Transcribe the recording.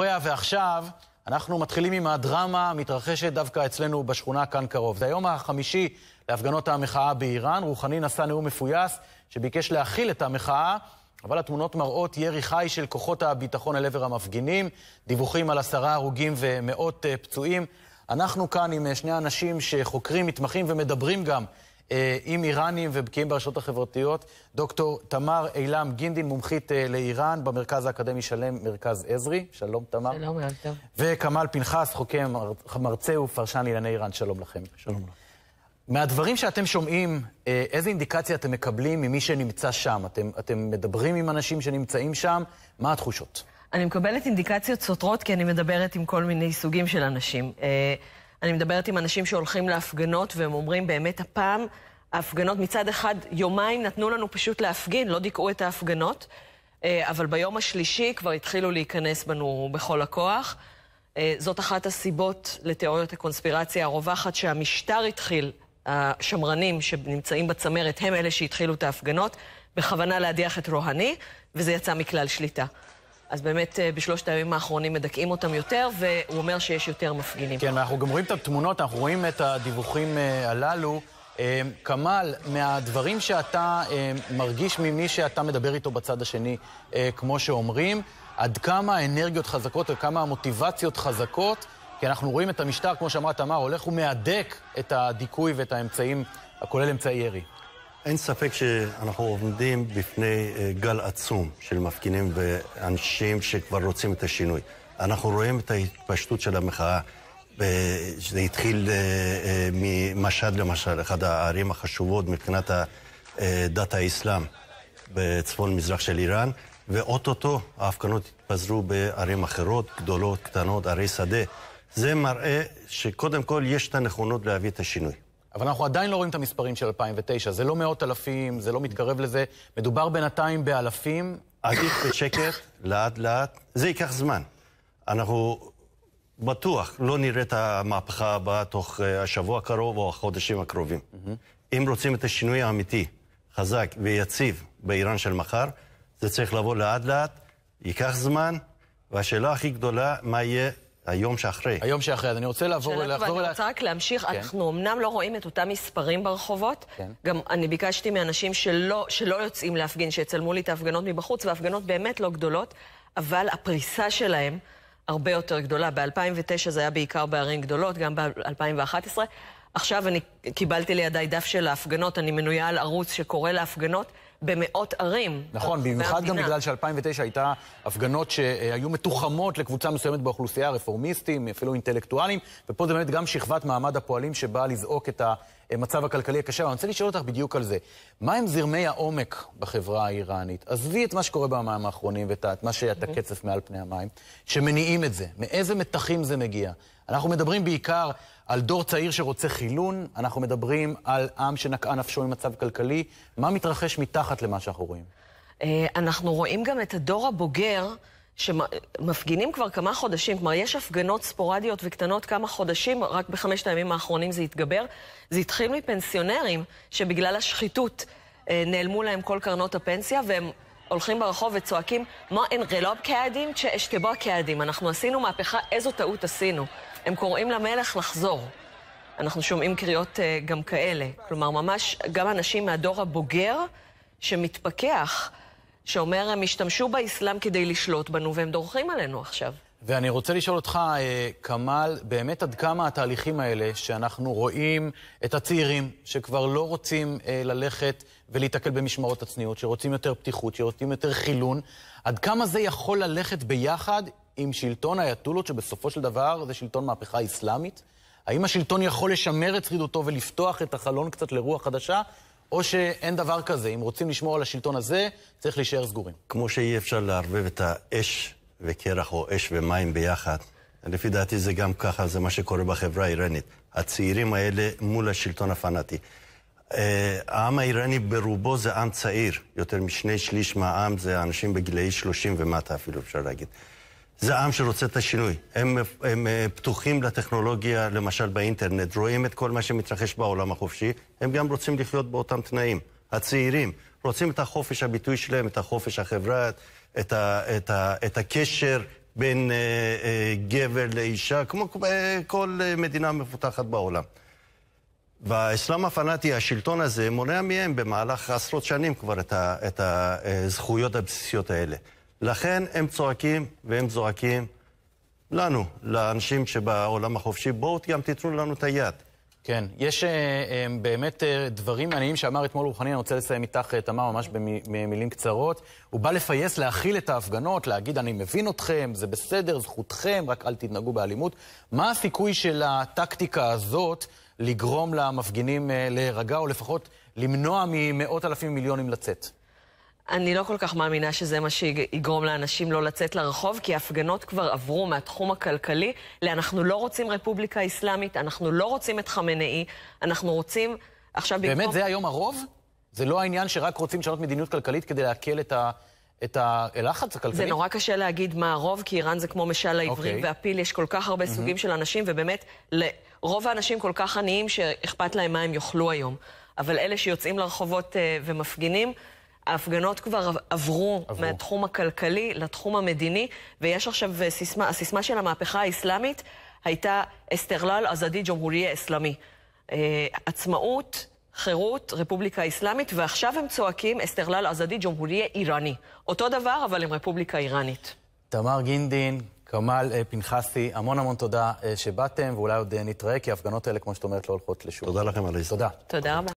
ועכשיו אנחנו מתחילים עם הדרמה המתרחשת דווקא אצלנו בשכונה כאן קרוב. זה היום החמישי להפגנות המחאה באיראן. רוחני נשא נאום מפויס שביקש להכיל את המחאה, אבל התמונות מראות ירי חי של כוחות הביטחון אל עבר המפגינים, דיווחים על עשרה הרוגים ומאות אה, פצועים. אנחנו כאן עם אה, שני אנשים שחוקרים, מתמחים ומדברים גם אה, עם איראנים ובקיאים ברשתות החברתיות. דוקטור תמר אילם גינדין, מומחית אה, לאיראן במרכז האקדמי שלם, מרכז עזרי. שלום, תמר. שלום, ערב טוב. וכמאל פנחס, חוקר, מרצה ופרשן לענייני איראן. שלום לכם. שלום לך. מהדברים שאתם שומעים, אה, איזה אינדיקציה אתם מקבלים ממי שנמצא שם? אתם, אתם מדברים עם אנשים שנמצאים שם? מה התחושות? אני מקבלת אינדיקציות סותרות כי אני מדברת עם כל מיני סוגים של אנשים. אני מדברת עם אנשים שהולכים להפגנות, והם אומרים, באמת הפעם ההפגנות מצד אחד, יומיים נתנו לנו פשוט להפגין, לא דיכאו את ההפגנות, אה, אבל ביום השלישי כבר התחילו להיכנס בנו בכל הכוח. אה, זאת אחת הסיבות לתיאוריות הקונספירציה הרווחת שהמשטר התחיל, השמרנים שנמצאים בצמרת הם אלה שהתחילו את ההפגנות, בכוונה להדיח את רוהני, וזה יצא מכלל שליטה. אז באמת אה, בשלושת הימים האחרונים מדכאים אותם יותר, והוא אומר שיש יותר מפגינים. כן, אנחנו גם רואים את התמונות, אנחנו רואים את הדיווחים אה, הללו. אה, כמאל, מהדברים שאתה מרגיש ממי שאתה מדבר איתו בצד השני, כמו שאומרים, עד כמה האנרגיות חזקות, וכמה המוטיבציות חזקות, כי אנחנו רואים את המשטר, כמו שאמרת, אמר, הולך ומהדק את הדיכוי ואת האמצעים, הכולל אמצעי ירי. אין ספק שאנחנו עומדים בפני אה, גל עצום של מפגינים ואנשים שכבר רוצים את השינוי. אנחנו רואים את ההתפשטות של המחאה. אה, זה התחיל אה, ממשד למשל, אחת הערים החשובות מבחינת דת האסלאם בצפון מזרח של איראן, ואו-טו-טו ההפגנות התפזרו בערים אחרות, גדולות, קטנות, ערי שדה. זה מראה שקודם כל יש את הנכונות להביא את השינוי. אבל אנחנו עדיין לא רואים את המספרים של 2009. זה לא מאות אלפים, זה לא מתקרב לזה. מדובר בינתיים באלפים. עדיף בשקט, לאט-לאט. זה ייקח זמן. אנחנו בטוח לא נראה את המהפכה הבאה תוך אה, השבוע הקרוב או החודשים הקרובים. Mm-hmm. אם רוצים את השינוי האמיתי, חזק ויציב באיראן של מחר, זה צריך לבוא לאט-לאט, ייקח זמן, והשאלה הכי גדולה, מה יהיה היום שאחרי. היום שאחרי, אז אני רוצה לעבור... אליך. שאלה טובה, אני רוצה רק להמשיך. כן. אנחנו אמנם לא רואים את אותם מספרים ברחובות. כן. גם אני ביקשתי מאנשים שלא, שלא יוצאים להפגין, שיצלמו לי את ההפגנות מבחוץ, וההפגנות באמת לא גדולות, אבל הפריסה שלהם הרבה יותר גדולה. ב-2009 זה היה בעיקר בערים גדולות, גם ב-2011. עכשיו אני קיבלתי לידי דף של ההפגנות, אני מנויה על ערוץ שקורא להפגנות. במאות ערים. נכון, במיוחד גם בגלל ש-2009 הייתה הפגנות שהיו מתוחמות לקבוצה מסוימת באוכלוסייה, רפורמיסטים, אפילו אינטלקטואלים, ופה זה באמת גם שכבת מעמד הפועלים שבאה לזעוק את המצב הכלכלי הקשה. אבל אני רוצה לשאול אותך בדיוק על זה. מה הם זרמי העומק בחברה האיראנית? עזבי את מה שקורה במים האחרונים ואת מה שהיה את הקצף מעל פני המים, שמניעים את זה. מאיזה מתחים זה מגיע? אנחנו מדברים בעיקר על דור צעיר שרוצה חילון, אנחנו מדברים על עם שנקעה נפשו ממצב כלכלי. מה מתרחש מתחת למה שאנחנו רואים? אה, אנחנו רואים גם את הדור הבוגר. שמפגינים כבר כמה חודשים, כלומר, יש הפגנות ספורדיות וקטנות כמה חודשים, רק בחמשת הימים האחרונים זה התגבר. זה התחיל מפנסיונרים, שבגלל השחיתות אה, נעלמו להם כל קרנות הפנסיה, והם הולכים ברחוב וצועקים, מה אין רלוב קאדים? שאשתבו קאדים. אנחנו עשינו מהפכה, איזו טעות עשינו. הם קוראים למלך לחזור. אנחנו שומעים קריאות uh, גם כאלה. כלומר, ממש גם אנשים מהדור הבוגר שמתפכח, שאומר, הם השתמשו באסלאם כדי לשלוט בנו והם דורכים עלינו עכשיו. ואני רוצה לשאול אותך, אה, כמאל, באמת עד כמה התהליכים האלה, שאנחנו רואים את הצעירים שכבר לא רוצים אה, ללכת ולהיתקל במשמרות הצניעות, שרוצים יותר פתיחות, שרוצים יותר חילון, עד כמה זה יכול ללכת ביחד עם שלטון האייתולות, שבסופו של דבר זה שלטון מהפכה אסלאמית? האם השלטון יכול לשמר את שרידותו ולפתוח את החלון קצת לרוח חדשה? או שאין דבר כזה, אם רוצים לשמור על השלטון הזה, צריך להישאר סגורים. כמו שאי אפשר לערבב את האש וקרח או אש ומים ביחד. לפי דעתי זה גם ככה, זה מה שקורה בחברה האיראנית. הצעירים האלה מול השלטון הפנאטי. אה, העם האיראני ברובו זה עם צעיר, יותר משני שליש מהעם זה אנשים בגילאי 30 ומטה אפילו, אפשר להגיד. זה עם שרוצה את השינוי. הם, הם אה, פתוחים לטכנולוגיה, למשל באינטרנט, רואים את כל מה שמתרחש בעולם החופשי, הם גם רוצים לחיות באותם תנאים. הצעירים רוצים את החופש הביטוי שלהם, את החופש החברה, את, ה, את, ה, את הקשר בין אה, אה, גבר לאישה, כמו אה, כל אה, מדינה מפותחת בעולם. והאסלאם הפנאטי, השלטון הזה, מונע מהם במהלך עשרות שנים כבר את, ה, את הזכויות הבסיסיות האלה. לכן הם צועקים והם זועקים לנו, לאנשים שבעולם החופשי, בואו גם תיתנו לנו את היד. כן, יש אה, אה, באמת אה, דברים מעניינים שאמר אתמול רוחני, אני רוצה לסיים איתך, תמר, ממש במילים קצרות. הוא בא לפייס, להכיל את ההפגנות, להגיד, אני מבין אתכם, זה בסדר, זכותכם, רק אל תתנהגו באלימות. מה הסיכוי של הטקטיקה הזאת לגרום למפגינים להירגע, או לפחות למנוע ממאות אלפים מיליונים לצאת? אני לא כל כך מאמינה שזה מה שיגרום לאנשים לא לצאת לרחוב, כי ההפגנות כבר עברו מהתחום הכלכלי ל"אנחנו לא רוצים רפובליקה אסלאמית, אנחנו לא רוצים את חמינאי, אנחנו רוצים עכשיו באמת, במקום... באמת, זה היום הרוב? זה לא העניין שרק רוצים לשנות מדיניות כלכלית כדי להקל את ה... את הלחץ הכלכלי? זה נורא קשה להגיד מה הרוב, כי איראן זה כמו משל העברים okay. אוקיי. והפיל, יש כל כך הרבה mm-hmm. סוגים של אנשים, ובאמת, רוב האנשים כל כך עניים שאכפת להם מה הם יאכלו היום. אבל אלה שיוצאים לרחובות uh, ומפגינים, ההפגנות כבר עברו, עברו מהתחום הכלכלי לתחום המדיני, ויש עכשיו אה, סיסמה, הסיסמה של המהפכה האסלאמית הייתה אסטרלל עזדי ג'ומהוריה אסלאמי. אה, עצמאות, חירות, רפובליקה אסלאמית, ועכשיו הם צועקים אסטרלל עזדי ג'ומהוריה איראני. אותו דבר, אבל עם רפובליקה איראנית. תמר גינדין, כמאל אה, פנחסי, המון המון תודה שבאתם, ואולי עוד נתראה, כי ההפגנות האלה, כמו שאת אומרת, לא הולכות לשום. תודה לכם על ההסתכלות. תודה. תודה רבה.